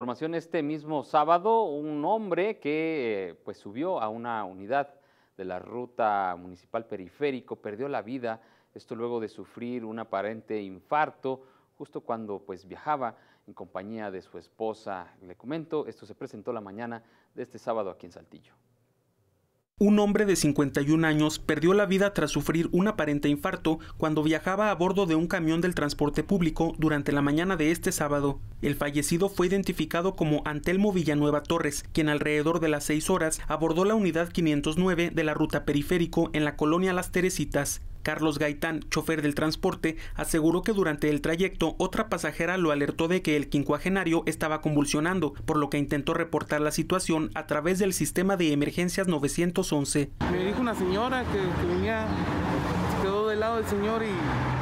información este mismo sábado, un hombre que eh, pues subió a una unidad de la ruta municipal periférico perdió la vida, esto luego de sufrir un aparente infarto justo cuando pues viajaba en compañía de su esposa. Le comento, esto se presentó la mañana de este sábado aquí en Saltillo. Un hombre de 51 años perdió la vida tras sufrir un aparente infarto cuando viajaba a bordo de un camión del transporte público durante la mañana de este sábado. El fallecido fue identificado como Antelmo Villanueva Torres, quien alrededor de las 6 horas abordó la unidad 509 de la ruta periférico en la colonia Las Teresitas. Carlos Gaitán, chofer del transporte, aseguró que durante el trayecto otra pasajera lo alertó de que el quincuagenario estaba convulsionando, por lo que intentó reportar la situación a través del sistema de emergencias 911. Me dijo una señora que, venía, se quedó del lado del señor y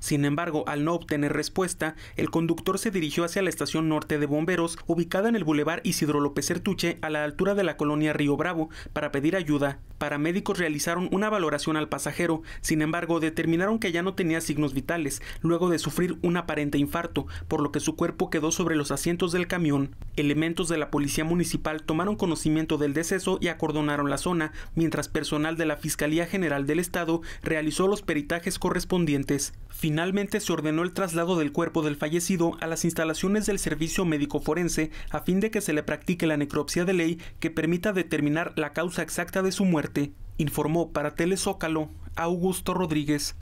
sin embargo, al no obtener respuesta, el conductor se dirigió hacia la estación norte de bomberos, ubicada en el bulevar Isidro López Ertuche, a la altura de la colonia Río Bravo, para pedir ayuda. Paramédicos realizaron una valoración al pasajero, sin embargo, determinaron que ya no tenía signos vitales, luego de sufrir un aparente infarto, por lo que su cuerpo quedó sobre los asientos del camión. Elementos de la policía municipal tomaron conocimiento del deceso y acordonaron la zona, mientras personal de la Fiscalía General del Estado realizó los peritajes correspondientes. Finalmente se ordenó el traslado del cuerpo del fallecido a las instalaciones del Servicio Médico Forense a fin de que se le practique la necropsia de ley que permita determinar la causa exacta de su muerte, informó para Telezócalo Augusto Rodríguez.